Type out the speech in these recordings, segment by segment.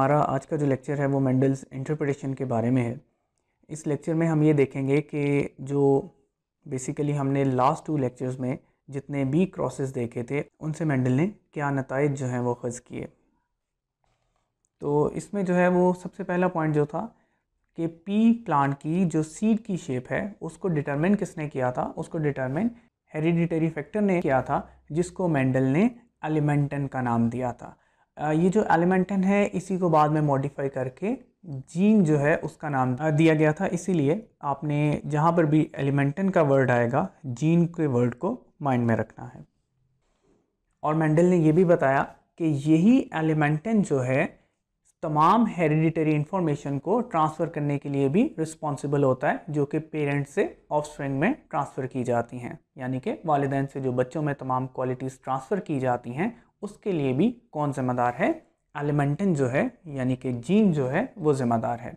हमारा आज का जो लेक्चर है वो मेंडल्स इंटरप्रिटेशन के बारे में है इस लेक्चर में हम ये देखेंगे कि जो बेसिकली हमने लास्ट टू लेक्चर्स में जितने भी क्रॉसेस देखे थे उनसे मेंडल ने क्या नतज जो हैं वो खर्ज किए तो इसमें जो है वो सबसे पहला पॉइंट जो था कि पी प्लांट की जो सीड की शेप है उसको डिटरमिन किसने किया था उसको डिटरमिन हेरिडिटरी फैक्टर ने किया था जिसको मेंडल ने एलिमेंटन का नाम दिया था ये जो एलिमेंटन है इसी को बाद में मॉडिफाई करके जीन जो है उसका नाम दिया गया था इसीलिए आपने जहाँ पर भी एलिमेंटन का वर्ड आएगा जीन के वर्ड को माइंड में रखना है और मेंडल ने यह भी बताया कि यही एलिमेंटन जो है तमाम हेरिडिटरी इन्फॉर्मेशन को ट्रांसफ़र करने के लिए भी रिस्पॉन्सिबल होता है जो कि पेरेंट से ऑफस्प्रिंग में ट्रांसफ़र की जाती हैं यानी कि वालदेन से जो बच्चों में तमाम क्वालिटीज़ ट्रांसफ़र की जाती हैं उसके लिए भी कौन जिम्मेदार है एलिमेंटन जो है यानी कि जीन जो है वो जिम्मेदार है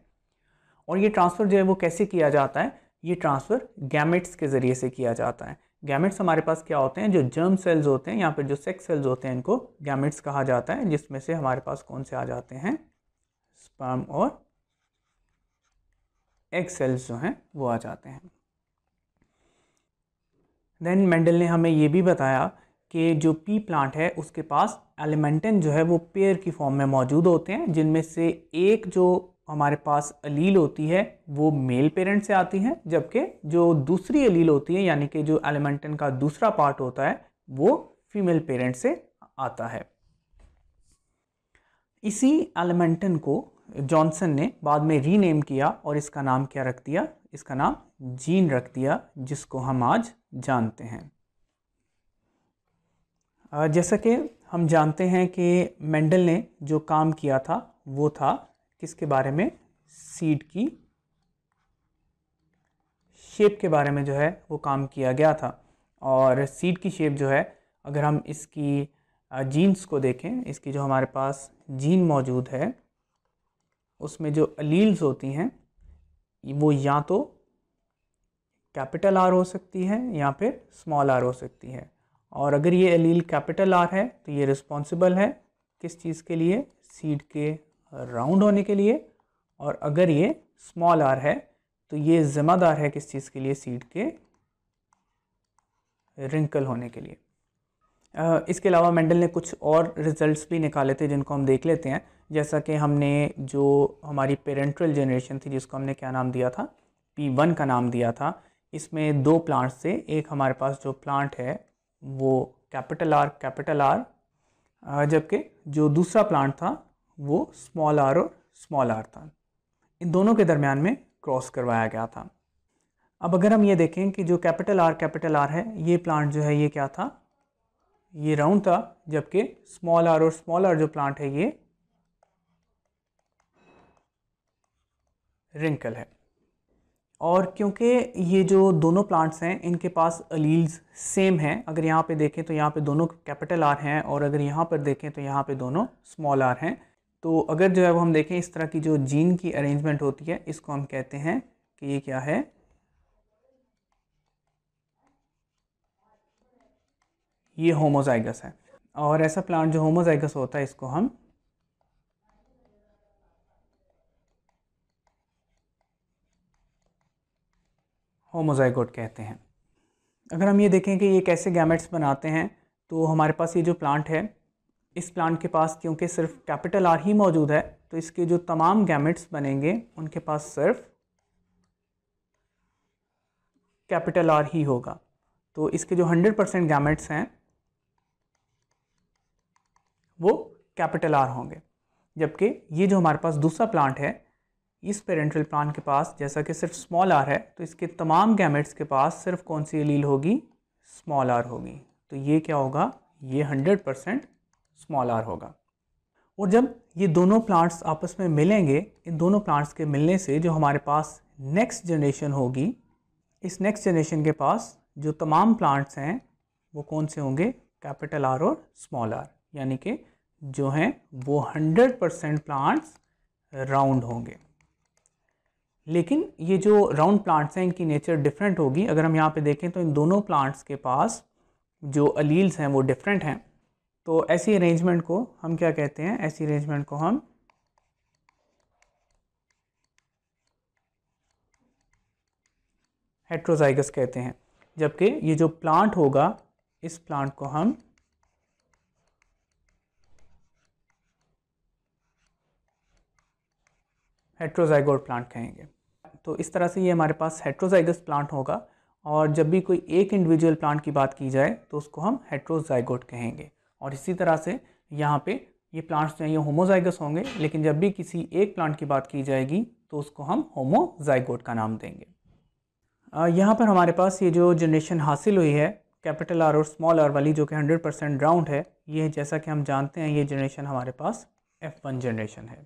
और ये ट्रांसफ़र जो है वो कैसे किया जाता है ये ट्रांसफ़र गैमेट्स के ज़रिए से किया जाता है गैमेट्स हमारे पास क्या होते हैं जो जर्म सेल्स होते हैं यहाँ पर जो सेक्स सेल्स होते हैं इनको गैमेट्स कहा जाता है जिसमें से हमारे पास कौन से आ जाते हैं स्पर्म और एग सेल्स जो हैं वो आ जाते हैं देन मेंडल ने हमें ये भी बताया कि जो पी प्लांट है उसके पास एलिमेंटन जो है वो पेयर की फॉर्म में मौजूद होते हैं जिनमें से एक जो हमारे पास अलील होती है वो मेल पेरेंट से आती है जबकि जो दूसरी अलील होती है यानी कि जो एलिमेंटन का दूसरा पार्ट होता है वो फीमेल पेरेंट से आता है इसी एलिमेंटन को जॉनसन ने बाद में रीनेम किया और इसका नाम क्या रख दिया इसका नाम जीन रख दिया जिसको हम आज जानते हैं जैसा कि हम जानते हैं कि मेंडल ने जो काम किया था वो था किसके बारे में सीड की शेप के बारे में जो है वो काम किया गया था और सीड की शेप जो है अगर हम इसकी जीन्स को देखें इसकी जो हमारे पास जीन मौजूद है उसमें जो अलील्स होती हैं वो या तो कैपिटल आर हो सकती है या फिर स्मॉल आर हो सकती है और अगर ये एलील कैपिटल आर है तो ये रिस्पॉन्सिबल है किस चीज़ के लिए सीड के राउंड होने के लिए और अगर ये स्मॉल आर है तो ये ज़िम्मेदार है किस चीज़ के लिए सीड के रिंकल होने के लिए इसके अलावा मेंडल ने कुछ और रिजल्ट्स भी निकाले थे जिनको हम देख लेते हैं जैसा कि हमने जो हमारी पेरेंट्रल जनरेशन थी जिसको हमने क्या नाम दिया था पी वन का नाम दिया था इसमें दो प्लांट्स थे एक हमारे पास जो प्लांट है वो कैपिटल आर कैपिटल आर जबकि जो दूसरा प्लांट था वो स्मॉल आर और स्मॉल आर था इन दोनों के दरमियान में क्रॉस करवाया गया था अब अगर हम ये देखें कि जो कैपिटल आर कैपिटल आर है ये प्लांट जो है ये क्या था ये राउंड था जबकि स्मॉल आर और स्मॉल आर जो प्लांट है ये रिंकल है और क्योंकि ये जो दोनों प्लांट्स हैं इनके पास अलील्स सेम हैं अगर यहाँ पे देखें तो यहाँ पे दोनों कैपिटल आर हैं और अगर यहाँ पर देखें तो यहाँ पे दोनों स्मॉल आर हैं तो अगर जो है वो हम देखें इस तरह की जो जीन की अरेंजमेंट होती है इसको हम कहते हैं कि ये क्या है ये होमोजाइगस है और ऐसा प्लांट जो होमोजाइगस होता है इसको हम होमोजाइगोट कहते हैं अगर हम ये देखें कि ये कैसे गैमेट्स बनाते हैं तो हमारे पास ये जो प्लांट है इस प्लांट के पास क्योंकि सिर्फ कैपिटल आर ही मौजूद है तो इसके जो तमाम गैमेट्स बनेंगे उनके पास सिर्फ कैपिटल आर ही होगा तो इसके जो हंड्रेड परसेंट गैमेट्स हैं वो कैपिटल आर होंगे जबकि ये जो हमारे पास दूसरा प्लांट है इस पेरेंट्रल प्लान के पास जैसा कि सिर्फ स्मॉल आर है तो इसके तमाम गैमेट्स के पास सिर्फ कौन सी एलील होगी स्मॉल आर होगी तो ये क्या होगा ये हंड्रेड परसेंट स्मॉल आर होगा और जब ये दोनों प्लांट्स आपस में मिलेंगे इन दोनों प्लांट्स के मिलने से जो हमारे पास नेक्स्ट जनरेशन होगी इस नेक्स्ट जनरेशन के पास जो तमाम प्लांट्स हैं वो कौन से होंगे कैपिटल आर और स्मॉल आर यानी कि जो हैं वो 100 परसेंट प्लांट्स राउंड होंगे लेकिन ये जो राउंड प्लांट्स हैं इनकी नेचर डिफरेंट होगी अगर हम यहाँ पे देखें तो इन दोनों प्लांट्स के पास जो अलील्स हैं वो डिफरेंट हैं तो ऐसी अरेंजमेंट को हम क्या कहते हैं ऐसी अरेंजमेंट को हम हेट्रोजाइगस कहते हैं जबकि ये जो प्लांट होगा इस प्लांट को हम हेट्रोजाइगोट प्लांट कहेंगे तो इस तरह से ये हमारे पास हेट्रोजाइगस प्लांट होगा और जब भी कोई एक इंडिविजुअल प्लांट की बात की जाए तो उसको हम हेट्रोजाइगोट कहेंगे और इसी तरह से यहाँ पे ये प्लांट्स जो हैं ये होमोजाइगस होंगे लेकिन जब भी किसी एक प्लांट की बात की जाएगी तो उसको हम होमोजाइगोट का नाम देंगे यहाँ पर हमारे पास ये जो जनरेशन हासिल हुई है कैपिटल आर और स्मॉल आर वाली जो कि 100 परसेंट ग्राउंड है ये जैसा कि हम जानते हैं ये जनरेशन हमारे पास एफ वन जनरेशन है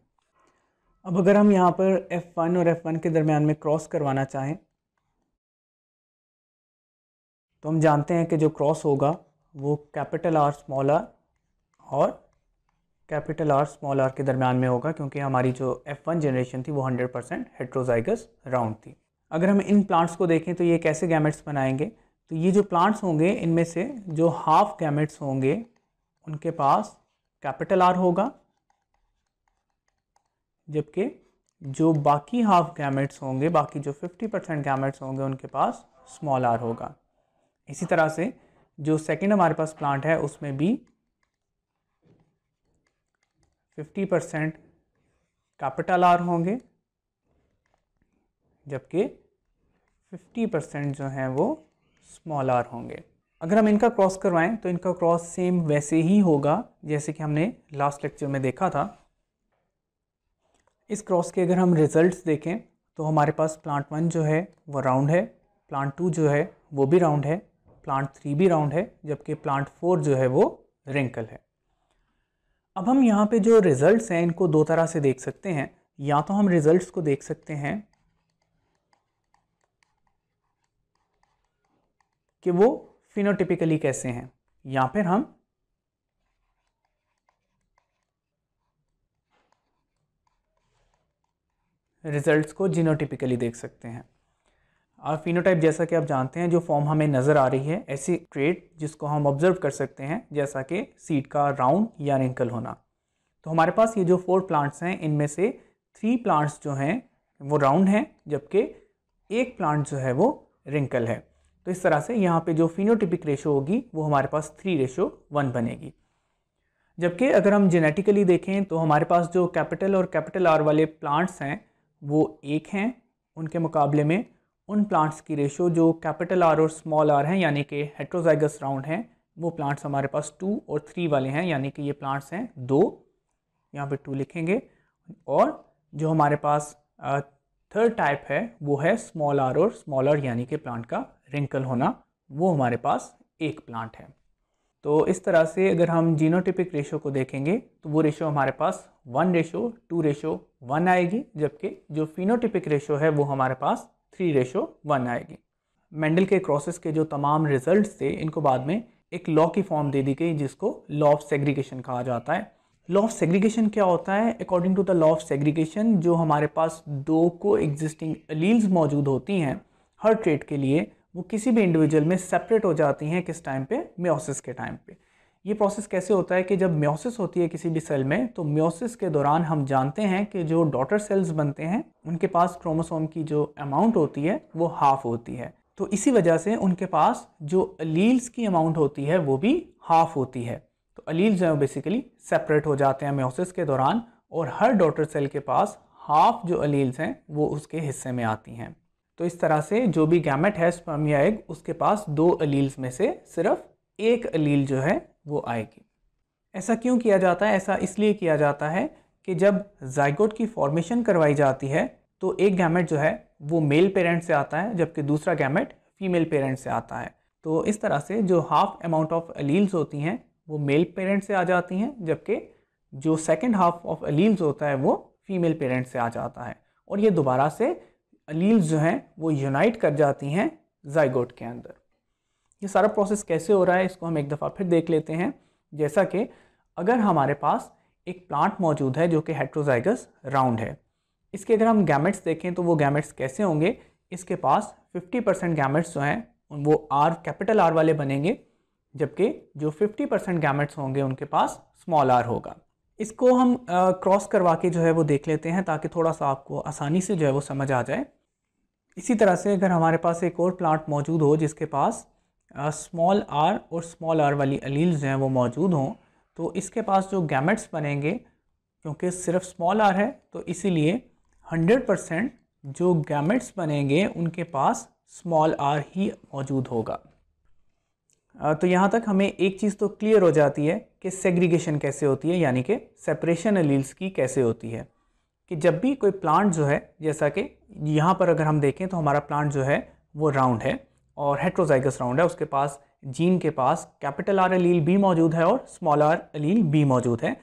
अब अगर हम यहाँ पर F1 और F1 के दरमियान में क्रॉस करवाना चाहें तो हम जानते हैं कि जो क्रॉस होगा वो कैपिटल आर स्मॉल आर और कैपिटल आर स्मॉल आर के दरमियान में होगा क्योंकि हमारी जो F1 जनरेशन थी वो 100 परसेंट हेट्रोजाइगस राउंड थी अगर हम इन प्लांट्स को देखें तो ये कैसे गैमेट्स बनाएंगे तो ये जो प्लांट्स होंगे इनमें से जो हाफ गैमेट्स होंगे उनके पास कैपिटल आर होगा जबकि जो बाकी हाफ गैमेट्स होंगे बाकी जो 50 परसेंट गैमेट्स होंगे उनके पास स्मॉल आर होगा इसी तरह से जो सेकंड हमारे पास प्लांट है उसमें भी 50 परसेंट कैपिटल आर होंगे जबकि 50 परसेंट जो हैं वो स्मॉल आर होंगे अगर हम इनका क्रॉस करवाएं तो इनका क्रॉस सेम वैसे ही होगा जैसे कि हमने लास्ट लेक्चर में देखा था इस क्रॉस के अगर हम रिजल्ट्स देखें तो हमारे पास प्लांट वन जो है वो राउंड है प्लांट टू जो है वो भी राउंड है प्लांट थ्री भी राउंड है जबकि प्लांट फोर जो है वो रिंकल है अब हम यहाँ पे जो रिजल्ट्स हैं इनको दो तरह से देख सकते हैं या तो हम रिजल्ट्स को देख सकते हैं कि वो फिनोटिपिकली कैसे हैं या फिर हम रिजल्ट्स को जीनोटिपिकली देख सकते हैं और फिनोटाइप जैसा कि आप जानते हैं जो फॉर्म हमें नज़र आ रही है ऐसी ट्रेड जिसको हम ऑब्जर्व कर सकते हैं जैसा कि सीड का राउंड या रिंकल होना तो हमारे पास ये जो फोर प्लांट्स हैं इनमें से थ्री प्लांट्स जो हैं वो राउंड हैं जबकि एक प्लांट जो है वो रिंकल है तो इस तरह से यहाँ पे जो फिनोटिपिक रेशो होगी वो हमारे पास थ्री रेशो वन बनेगी जबकि अगर हम जेनेटिकली देखें तो हमारे पास जो कैपिटल और कैपिटल आर वाले प्लांट्स हैं वो एक हैं उनके मुकाबले में उन प्लांट्स की रेशो जो कैपिटल आर और स्मॉल आर हैं यानी कि हेट्रोजाइगस राउंड हैं वो प्लांट्स हमारे पास टू और थ्री वाले हैं यानी कि ये प्लांट्स हैं दो यहाँ पे टू लिखेंगे और जो हमारे पास थर्ड टाइप है वो है स्मॉल आर और स्मॉलर यानी कि प्लांट का रिंकल होना वो हमारे पास एक प्लांट है तो इस तरह से अगर हम जीनोटिपिक रेशो को देखेंगे तो वो रेशो हमारे पास one ratio two ratio one आएगी जबकि जो फिनोटिपिक रेशो है वो हमारे पास थ्री रेशो वन आएगी मेंडल के क्रॉसेस के जो तमाम रिजल्ट्स थे इनको बाद में एक लॉ की फॉर्म दे दी गई जिसको लॉ ऑफ सेग्रीगेशन कहा जाता है लॉ ऑफ सेग्रीगेशन क्या होता है according to the law of segregation जो हमारे पास दो को एग्जिस्टिंग अलील्स मौजूद होती हैं हर ट्रेड के लिए वो किसी भी इंडिविजुअल में सेपरेट हो जाती हैं किस टाइम पे म्योसिस के टाइम पे ये प्रोसेस कैसे होता है कि जब म्योसिस होती है किसी भी सेल में तो म्योसिस के दौरान हम जानते हैं कि जो डॉटर सेल्स बनते हैं उनके पास क्रोमोसोम की जो अमाउंट होती है वो हाफ होती है तो इसी वजह से उनके पास जो अलील्स की अमाउंट होती है वो भी हाफ होती है तो अलील्स जो है बेसिकली सेपरेट हो जाते हैं म्योसिस के दौरान और हर डॉटर सेल के पास हाफ जो अलील्स हैं वो उसके हिस्से में आती हैं तो इस तरह से जो भी गैमेट है स्पर्म या एग उसके पास दो अलील्स में से सिर्फ एक अलील जो है वो आएगी ऐसा क्यों किया जाता है ऐसा इसलिए किया जाता है कि जब जाइगोट की फॉर्मेशन करवाई जाती है तो एक गैमेट जो है वो मेल पेरेंट से आता है जबकि दूसरा गैमेट फीमेल पेरेंट से आता है तो इस तरह से जो हाफ अमाउंट ऑफ अलील्स होती हैं वो मेल पेरेंट से आ जाती हैं जबकि जो सेकेंड हाफ ऑफ अलील्स होता है वो फीमेल पेरेंट से आ जाता है और ये दोबारा से अलील्स जो हैं वो यूनाइट कर जाती हैं जाइगोट के अंदर ये सारा प्रोसेस कैसे हो रहा है इसको हम एक दफ़ा फिर देख लेते हैं जैसा कि अगर हमारे पास एक प्लांट मौजूद है जो कि हेट्रोजाइगस राउंड है इसके अगर हम गैमेट्स देखें तो वो गैमेट्स कैसे होंगे इसके पास 50 परसेंट गैमेट्स जो हैं वो आर कैपिटल आर वाले बनेंगे जबकि जो 50 परसेंट गैमेट्स होंगे उनके पास स्मॉल आर होगा इसको हम क्रॉस uh, करवा के जो है वो देख लेते हैं ताकि थोड़ा सा आपको आसानी से जो है वो समझ आ जाए इसी तरह से अगर हमारे पास एक और प्लांट मौजूद हो जिसके पास स्मॉल आर और स्मॉल आर वाली अलील्स हैं वो मौजूद हों तो इसके पास जो गैमेट्स बनेंगे क्योंकि सिर्फ स्मॉल आर है तो इसीलिए 100 परसेंट जो गैमेट्स बनेंगे उनके पास स्मॉल आर ही मौजूद होगा तो यहाँ तक हमें एक चीज़ तो क्लियर हो जाती है कि सेग्रीगेशन कैसे होती है यानी कि सेपरेशन अलील्स की कैसे होती है कि जब भी कोई प्लांट जो है जैसा कि यहाँ पर अगर हम देखें तो हमारा प्लांट जो है वो राउंड है और हेट्रोजाइगस राउंड है उसके पास जीन के पास कैपिटल आर अलील बी मौजूद है और स्मॉल आर अलील बी मौजूद है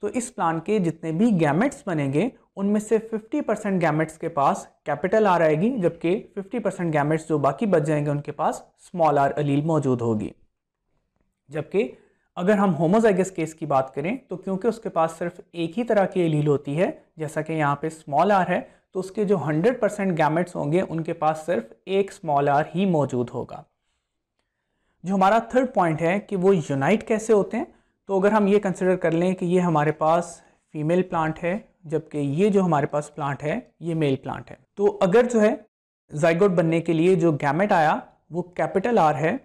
तो इस प्लान के जितने भी गैमेट्स बनेंगे उनमें से 50 परसेंट गैमेट्स के पास कैपिटल आर आएगी जबकि 50 परसेंट गैमेट्स जो बाकी बच जाएंगे उनके पास स्मॉल आर अलील मौजूद होगी जबकि अगर हम होमोजाइगस केस की बात करें तो क्योंकि उसके पास सिर्फ एक ही तरह की अलील होती है जैसा कि यहाँ पे स्मॉल आर है तो उसके जो 100 परसेंट गैमेट्स होंगे उनके पास सिर्फ एक स्मॉल आर ही मौजूद होगा जो हमारा थर्ड पॉइंट है कि वो यूनाइट कैसे होते हैं तो अगर हम ये कंसिडर कर लें कि ये हमारे पास फीमेल प्लांट है जबकि ये जो हमारे पास प्लांट है ये मेल प्लांट है तो अगर जो है जाइगोट बनने के लिए जो गैमेट आया वो कैपिटल आर है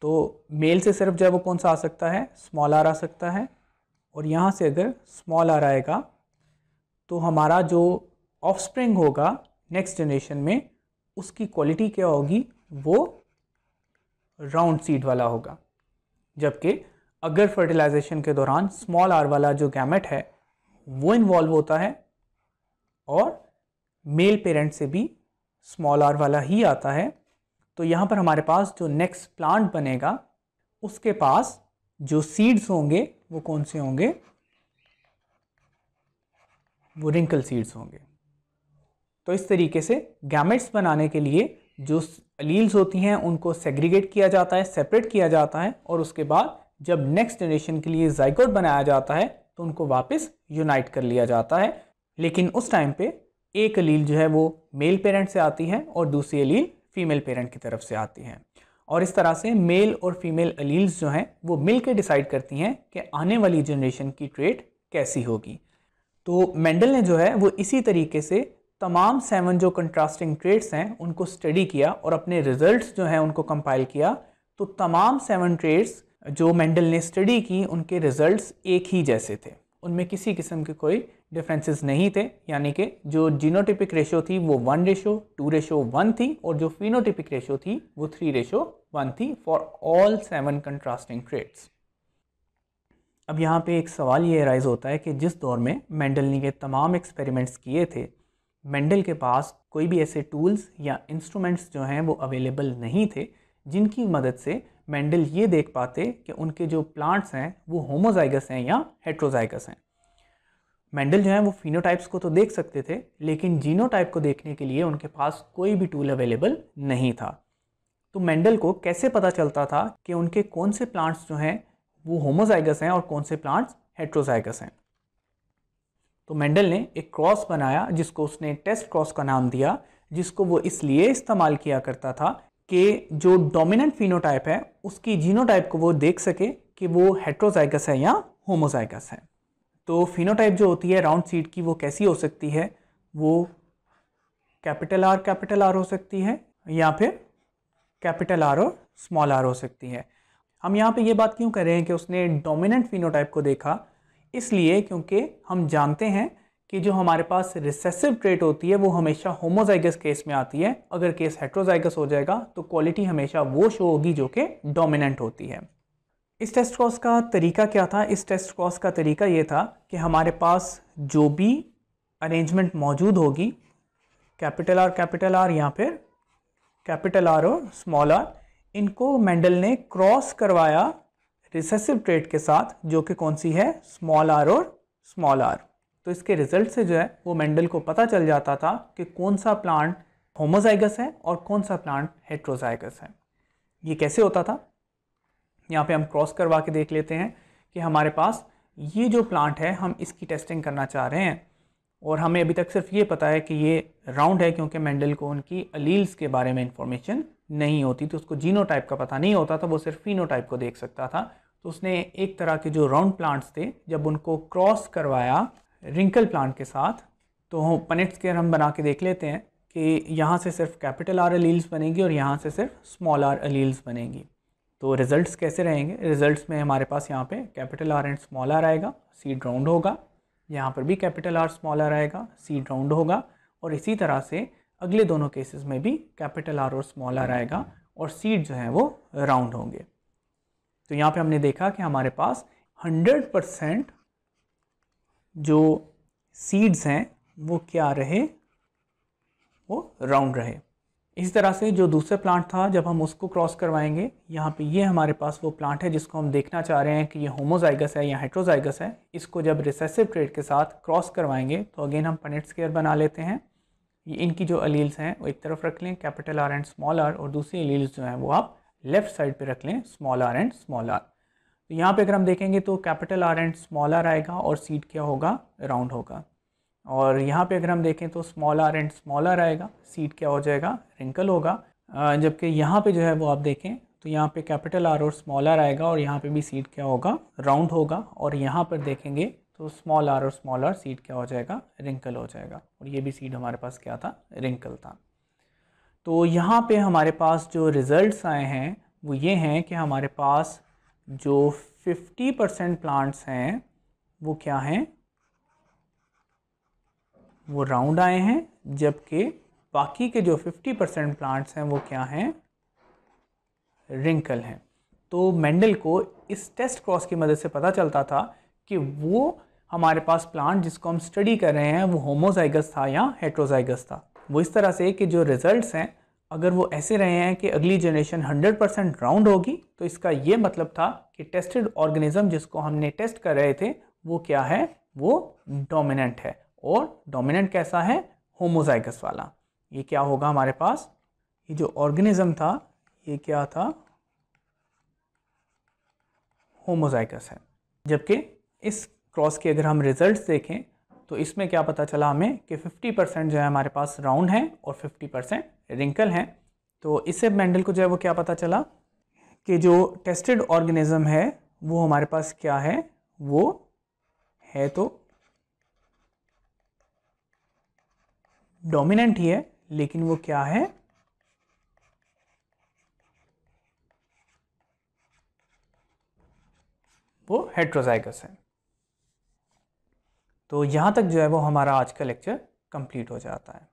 तो मेल से सिर्फ जो है वो कौन सा आ सकता है स्मॉल आर आ सकता है और यहाँ से अगर स्मॉल आर आएगा तो हमारा जो ऑफ स्प्रिंग होगा नेक्स्ट जनरेशन में उसकी क्वालिटी क्या होगी वो राउंड सीड वाला होगा जबकि अगर फर्टिलाइजेशन के दौरान स्मॉल आर वाला जो गैमेट है वो इन्वॉल्व होता है और मेल पेरेंट से भी स्मॉल आर वाला ही आता है तो यहाँ पर हमारे पास जो नेक्स्ट प्लांट बनेगा उसके पास जो सीड्स होंगे वो कौन से होंगे वो रिंकल सीड्स होंगे तो इस तरीके से गैमेट्स बनाने के लिए जो अलील्स होती हैं उनको सेग्रीगेट किया जाता है सेपरेट किया जाता है और उसके बाद जब नेक्स्ट जनरेशन के लिए जाइकोट बनाया जाता है तो उनको वापस यूनाइट कर लिया जाता है लेकिन उस टाइम पे एक अलील जो है वो मेल पेरेंट से आती है और दूसरी अलील फीमेल पेरेंट की तरफ से आती है और इस तरह से मेल और फीमेल अलील्स जो हैं वो मिल डिसाइड करती हैं कि आने वाली जनरेशन की ट्रेट कैसी होगी तो मेंडल ने जो है वो इसी तरीके से तमाम सेवन जो कंट्रास्टिंग ट्रेड्स हैं उनको स्टडी किया और अपने रिजल्ट्स जो हैं उनको कंपाइल किया तो तमाम सेवन ट्रेड्स जो मेंडल ने स्टडी की उनके रिजल्ट्स एक ही जैसे थे उनमें किसी किस्म की कोई डिफरेंसेस नहीं थे यानी कि जो जीनोटिपिक रेशो थी वो one ratio two ratio one थी और जो फिनोटिपिक रेशो थी वो थ्री रेशो वन थी for all seven contrasting traits अब यहाँ पे एक सवाल ये राइज होता है कि जिस दौर में मेंडल ने ये तमाम एक्सपेरिमेंट्स किए थे मेंडल के पास कोई भी ऐसे टूल्स या इंस्ट्रूमेंट्स जो हैं वो अवेलेबल नहीं थे जिनकी मदद से मेंडल ये देख पाते कि उनके जो प्लांट्स हैं वो होमोजाइगस हैं या हेट्रोजाइगस हैं मेंडल जो है वो फिनोटाइप्स को तो देख सकते थे लेकिन जीनोटाइप को देखने के लिए उनके पास कोई भी टूल अवेलेबल नहीं था तो मेंडल को कैसे पता चलता था कि उनके कौन से प्लांट्स जो हैं वो होमोजाइगस हैं और कौन से प्लांट्स हेट्रोजाइगस हैं तो मेंडल ने एक क्रॉस बनाया जिसको उसने टेस्ट क्रॉस का नाम दिया जिसको वो इसलिए इस्तेमाल किया करता था कि जो डोमिनेंट फिनोटाइप है उसकी जीनोटाइप को वो देख सके कि वो हेट्रोजाइगस है या होमोजाइगस है तो फिनोटाइप जो होती है राउंड सीट की वो कैसी हो सकती है वो कैपिटल आर कैपिटल आर हो सकती है या फिर कैपिटल आर और स्मॉल आर हो सकती है हम यहाँ पे ये बात क्यों कर रहे हैं कि उसने डोमिनेंट फिनोटाइप को देखा इसलिए क्योंकि हम जानते हैं कि जो हमारे पास रिसेसिव ट्रेट होती है वो हमेशा होमोजाइगस केस में आती है अगर केस हेट्रोजाइगस हो जाएगा तो क्वालिटी हमेशा वो शो होगी जो कि डोमिनेंट होती है इस टेस्ट क्रॉस का तरीका क्या था इस टेस्ट क्रॉस का तरीका ये था कि हमारे पास जो भी अरेंजमेंट मौजूद होगी कैपिटल आर कैपिटल आर या फिर कैपिटल आर और स्मॉल आर इनको मेंडल ने क्रॉस करवाया रिसेसिव ट्रेड के साथ जो कि कौन सी है स्मॉल आर और स्मॉल आर तो इसके रिजल्ट से जो है वो मेंडल को पता चल जाता था कि कौन सा प्लांट होमोजाइगस है और कौन सा प्लांट हेट्रोजाइगस है ये कैसे होता था यहाँ पे हम क्रॉस करवा के देख लेते हैं कि हमारे पास ये जो प्लांट है हम इसकी टेस्टिंग करना चाह रहे हैं और हमें अभी तक सिर्फ ये पता है कि ये राउंड है क्योंकि मेंडल को उनकी अलील्स के बारे में इंफॉर्मेशन नहीं होती तो उसको जीनो टाइप का पता नहीं होता था तो वो सिर्फ फिनो टाइप को देख सकता था तो उसने एक तरह के जो राउंड प्लांट्स थे जब उनको क्रॉस करवाया रिंकल प्लांट के साथ तो पनेट स्केयर हम बना के देख लेते हैं कि यहाँ से सिर्फ कैपिटल आर अलील्स बनेंगी और यहाँ से सिर्फ स्मॉल आर अलील्स बनेगी तो रिजल्ट्स कैसे रहेंगे रिजल्ट्स में हमारे पास यहाँ पे capital R and small R आएगा सीड राउंड होगा यहाँ पर भी कैपिटल आर स्मॉल आर आएगा सीड राउंड होगा और इसी तरह से अगले दोनों केसेस में भी कैपिटल आर और स्मॉल आर आएगा और सीड जो है वो राउंड होंगे तो यहाँ पे हमने देखा कि हमारे पास 100 परसेंट जो सीड्स हैं वो क्या रहे वो राउंड रहे इस तरह से जो दूसरा प्लांट था जब हम उसको क्रॉस करवाएंगे यहाँ पे ये हमारे पास वो प्लांट है जिसको हम देखना चाह रहे हैं कि ये होमोजाइगस है या हाइड्रोजाइगस है इसको जब रिसेसिव ट्रेड के साथ क्रॉस करवाएंगे तो अगेन हम पनेट स्केयर बना लेते हैं ये इनकी जो अलील्स हैं वो एक तरफ रख लें capital R and small R और दूसरी अलील्स जो हैं वो आप लेफ्ट साइड पर रख लें small R and small R तो यहाँ पर अगर हम देखेंगे तो capital R and small R आएगा और सीड क्या होगा राउंड होगा और यहाँ पे अगर हम देखें तो small R and small R आएगा सीट क्या हो जाएगा रिंकल होगा जबकि यहाँ पे जो है वो आप देखें तो यहाँ पे कैपिटल आर और स्मॉल आर आएगा और यहाँ पे भी सीट क्या होगा राउंड होगा और यहाँ पर देखेंगे तो स्मॉल आर और स्मॉल आर सीट क्या हो जाएगा रिंकल हो जाएगा और ये भी सीट हमारे पास क्या था रिंकल था तो यहाँ पर हमारे पास जो रिज़ल्ट आए हैं वो ये हैं कि हमारे पास जो फिफ्टी परसेंट प्लांट्स हैं वो क्या हैं वो राउंड आए हैं जबकि बाकी के जो 50 परसेंट प्लांट्स हैं वो क्या हैं रिंकल हैं तो मेंडल को इस टेस्ट क्रॉस की मदद से पता चलता था कि वो हमारे पास प्लांट जिसको हम स्टडी कर रहे हैं वो होमोजाइगस था या हेट्रोजाइगस था वो इस तरह से कि जो रिजल्ट्स हैं अगर वो ऐसे रहे हैं कि अगली जनरेशन 100 परसेंट राउंड होगी तो इसका ये मतलब था कि टेस्टेड ऑर्गेनिज्म जिसको हमने टेस्ट कर रहे थे वो क्या है वो डोमिनेंट है और डोमिनेंट कैसा है होमोजाइगस वाला ये क्या होगा हमारे पास ये जो ऑर्गेनिज्म था ये क्या था होमोजाइगस है जबकि इस क्रॉस के अगर हम रिजल्ट्स देखें तो इसमें क्या पता चला हमें कि 50 परसेंट जो है हमारे पास राउंड है और 50 परसेंट रिंकल हैं तो इससे मैंडल को जो है वो क्या पता चला कि जो टेस्टेड ऑर्गेनिज्म है वो हमारे पास क्या है वो है तो डोमिनेंट ही है लेकिन वो क्या है वो हेट्रोजाइगस है तो यहां तक जो है वो हमारा आज का लेक्चर कंप्लीट हो जाता है